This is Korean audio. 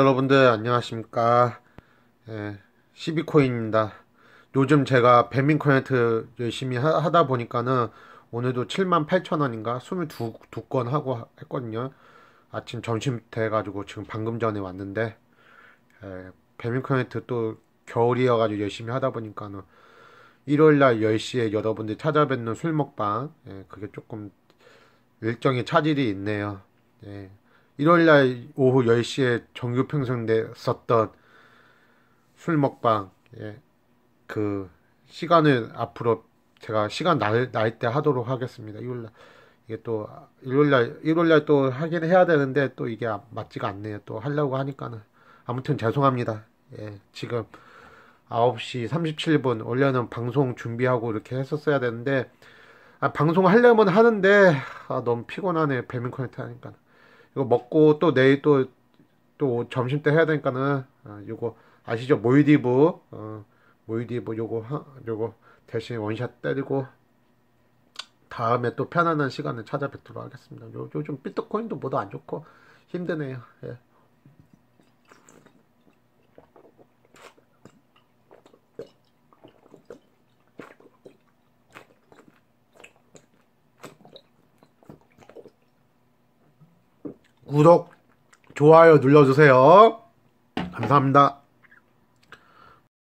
여러분들 안녕하십니까 예, 12코인입니다 요즘 제가 배민코인트 열심히 하, 다 보니까는 오늘도 78,000원인가 22건 하고 했거든요 아침 점심 돼가지고 지금 방금 전에 왔는데 예, 배민코인트 또 겨울이어가지고 열심히 하다 보니까는 일요일날 10시에 여러분들 찾아뵙는 술 먹방 예, 그게 조금 일정에 차질이 있네요 예. 일요일날 오후 10시에 정규 평선대 썼던 술 먹방 예. 그 시간을 앞으로 제가 시간 날 날 때 하도록 하겠습니다. 일요일날 이게 또일요일날일요일날 또 하긴 해야 되는데 또 이게 맞지가 않네요. 또 하려고 하니까는 아무튼 죄송합니다. 예. 지금 9시 37분 원래는 방송 준비하고 이렇게 했었어야 되는데 아, 방송 하려면 하는데 아, 너무 피곤하네 배민컨넥트 하니까 이거 먹고 또 내일 또, 또 점심 때 해야 되니까는, 아, 요거 아시죠? 모이디브, 어, 모이디브 요거, 하, 요거 대신 원샷 때리고, 다음에 또 편안한 시간을 찾아뵙도록 하겠습니다. 요, 요즘 비트코인도 뭐도 안 좋고 힘드네요. 예. 구독, 좋아요 눌러주세요. 감사합니다.